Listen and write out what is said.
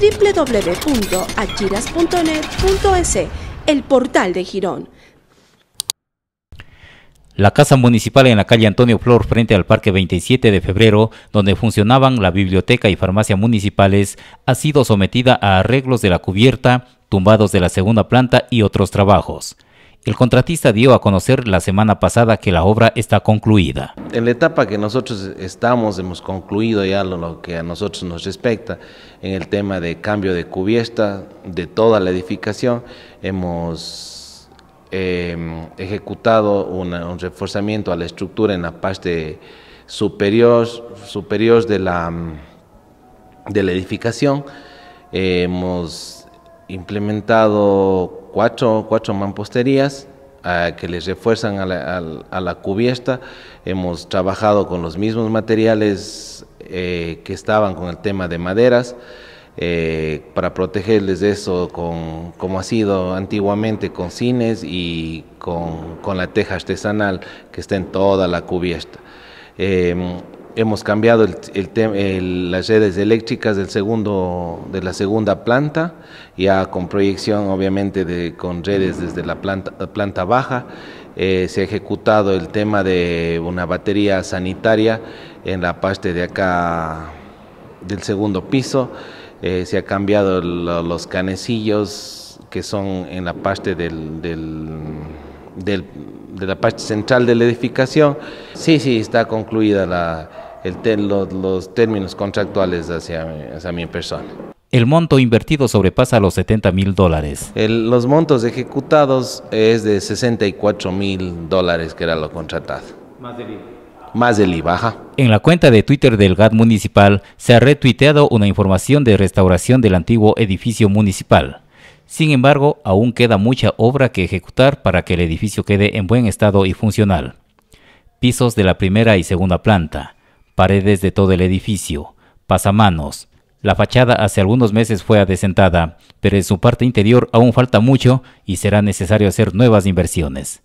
www.achiras.net.es, el portal de Girón. La casa municipal en la calle Antonio Flor frente al Parque 27 de Febrero, donde funcionaban la biblioteca y farmacia municipales, ha sido sometida a arreglos de la cubierta, tumbados de la segunda planta y otros trabajos. El contratista dio a conocer la semana pasada que la obra está concluida. En la etapa que nosotros estamos, hemos concluido ya lo, que a nosotros nos respecta en el tema de cambio de cubierta de toda la edificación. Hemos em, ejecutado un reforzamiento a la estructura en la parte superior, de, la, de la edificación. hemos implementado cuatro, cuatro mamposterías ah, que les refuerzan a la, cubierta. Hemos trabajado con los mismos materiales eh, que estaban con el tema de maderas. Eh, para protegerles de eso con, como ha sido antiguamente con cines y con, la teja artesanal que está en toda la cubierta. Em, Hemos cambiado las redes eléctricas del segundo, de la segunda planta, ya con proyección obviamente con redes desde la planta, planta baja. Eh, se ha ejecutado el tema de una batería sanitaria en la parte de acá del segundo piso. Eh, se ha cambiado los canecillos que son en la parte del, de la parte central de la edificación. Sí, sí, está concluida la, los, términos contractuales hacia, mi persona. El monto invertido sobrepasa los 70 mil dólares. los montos ejecutados es de 64 mil dólares, que era lo contratado. Más del IVA. Más del IVA, En la cuenta de Twitter del GAT municipal se ha retuiteado una información de restauración del antiguo edificio municipal. Sin embargo, aún queda mucha obra que ejecutar para que el edificio quede en buen estado y funcional. Pisos de la primera y segunda planta paredes de todo el edificio, pasamanos. La fachada hace algunos meses fue adesentada, pero en su parte interior aún falta mucho y será necesario hacer nuevas inversiones.